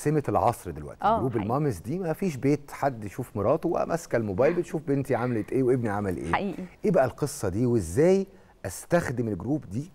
سمه العصر دلوقتي آه، جروب المامز دي ما فيش بيت حد يشوف مراته وماسكه الموبايل نعم. بتشوف بنتي عملت ايه وابني عمل ايه حقيقي. ايه بقى القصه دي وازاي استخدم الجروب دي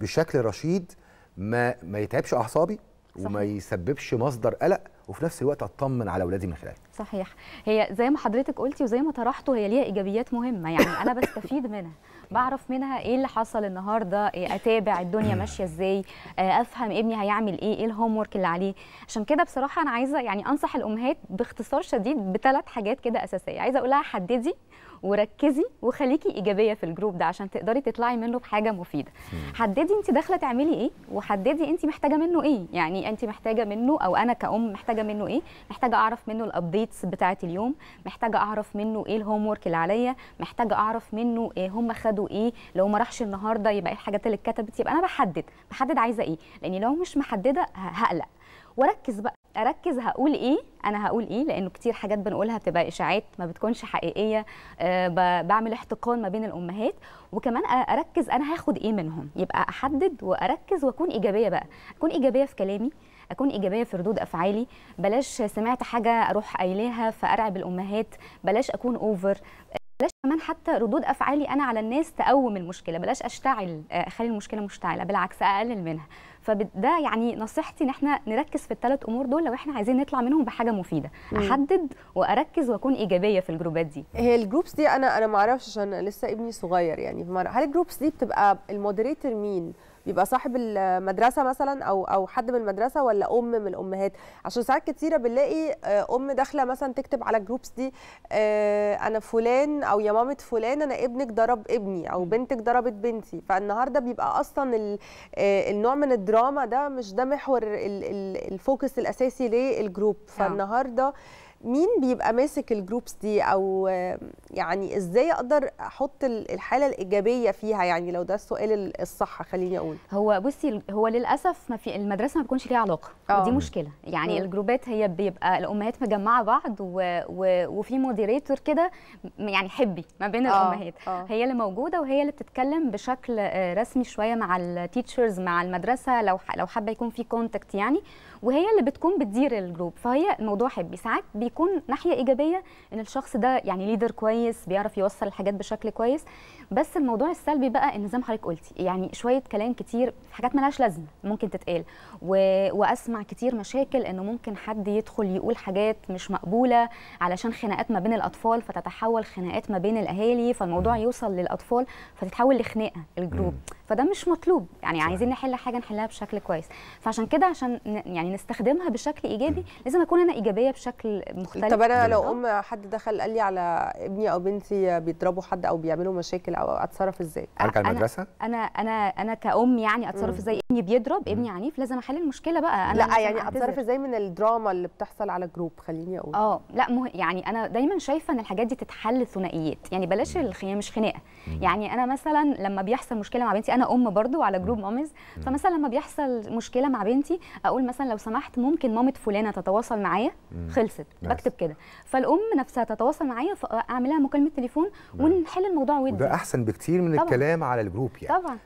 بشكل رشيد ما ما يتعبش اعصابي وما يسببش مصدر قلق وفي نفس الوقت اطمن على اولادي من خلالها صحيح هي زي ما حضرتك قلتي وزي ما طرحته هي ليها ايجابيات مهمه يعني انا بستفيد منها بعرف منها ايه اللي حصل النهارده إيه اتابع الدنيا ماشيه ازاي آه، افهم ابني هيعمل ايه ايه الهوم ورك اللي عليه عشان كده بصراحه انا عايزه يعني انصح الامهات باختصار شديد بثلاث حاجات كده اساسيه عايزه اقولها حددي وركزي وخليكي ايجابيه في الجروب ده عشان تقدري تطلعي منه بحاجه مفيده حددي انت داخله تعملي ايه وحددي انت محتاجه منه ايه يعني انت محتاجه منه او انا كأم محتاجه محتاجه منه ايه محتاجه اعرف منه الابديتس بتاعه اليوم محتاجه اعرف منه ايه الهوم ورك اللي عليا محتاجه اعرف منه إيه هم خدوا ايه لو ما راحش النهارده يبقى ايه الحاجات اللي اتكتبت يبقى انا بحدد بحدد عايزه ايه لان لو مش محدده هقلق واركز بقى اركز هقول ايه انا هقول ايه لانه كتير حاجات بنقولها بتبقى اشاعات ما بتكونش حقيقيه أه بعمل احتقان ما بين الامهات وكمان اركز انا هاخد ايه منهم يبقى احدد واركز واكون ايجابيه بقى اكون ايجابيه في كلامي اكون ايجابيه في ردود افعالي بلاش سمعت حاجه اروح قايلاها فارعب الامهات بلاش اكون اوفر بلاش كمان حتى ردود افعالي انا على الناس تقوم المشكله بلاش اشتعل آه، اخلي المشكله مشتعله بالعكس اقلل منها فده يعني نصيحتي ان احنا نركز في الثلاث امور دول لو احنا عايزين نطلع منهم بحاجه مفيده مم. احدد واركز واكون ايجابيه في الجروبات دي هي الجروبس دي انا انا ما اعرفش عشان لسه ابني صغير يعني هل الجروبس دي بتبقى المودريتور مين بيبقى صاحب المدرسه مثلا او او حد من المدرسه ولا ام من الامهات عشان ساعات كتيره بنلاقي آه، ام داخله مثلا تكتب على الجروبس دي آه، انا فلان او يا مامة فلان انا ابنك ضرب ابني او بنتك ضربت بنتي فالنهارده بيبقى اصلا آه، النوع من الدراما ده مش ده محور الفوكس الاساسي للجروب نعم. فالنهارده مين بيبقى ماسك الجروبس دي او يعني ازاي اقدر احط الحاله الايجابيه فيها يعني لو ده السؤال الصح خليني اقول هو بصي هو للاسف ما في المدرسه ما بيكونش ليها علاقه أوه. ودي مشكله يعني مم. الجروبات هي بيبقى الامهات مجمعه بعض و... و... وفي موديريتور كده يعني حبي ما بين أوه. الامهات أوه. هي اللي موجوده وهي اللي بتتكلم بشكل آه، رسمي شويه مع التيتشرز مع المدرسه لو ح... لو حابه يكون في كونتاكت يعني وهي اللي بتكون بتدير الجروب فهي الموضوع حبي ساعات بي بيكون ناحيه ايجابيه ان الشخص ده يعني ليدر كويس بيعرف يوصل الحاجات بشكل كويس بس الموضوع السلبي بقى ان زي ما حضرتك قلتي يعني شويه كلام كتير في حاجات ملهاش لازمه ممكن تتقال و... واسمع كتير مشاكل انه ممكن حد يدخل يقول حاجات مش مقبوله علشان خناقات ما بين الاطفال فتتحول خناقات ما بين الاهالي فالموضوع يوصل للاطفال فتتحول لخناقه الجروب م. فده مش مطلوب يعني صحيح. عايزين نحل حاجه نحلها بشكل كويس فعشان كده عشان يعني نستخدمها بشكل ايجابي لازم اكون انا ايجابيه بشكل مختلف طب انا لو ام حد دخل قال لي على ابني او بنتي بيضربوا حد او بيعملوا مشاكل او اتصرف ازاي ارجع المدرسه انا انا انا كأم يعني اتصرف ازاي ابني بيضرب ابني عنيف لازم احل المشكله بقى انا لا يعني اتصرف ازاي من الدراما اللي بتحصل على جروب خليني اقول اه لا مه... يعني انا دايما شايفه ان الحاجات دي تتحل ثنائيات يعني بلاش الخناقه مش خناقه يعني انا مثلا لما بيحصل مشكله مع بنتي انا ام برضو على جروب مامز فمثلا لما بيحصل مشكله مع بنتي اقول مثلا لو سمحت ممكن مامه فلانه تتواصل معايا خلصت بكتب كده فالام نفسها تتواصل معايا فاعملها مكالمه تليفون ونحل الموضوع ودي ده احسن بكتير من طبعًا. الكلام على الجروب يعني طبعا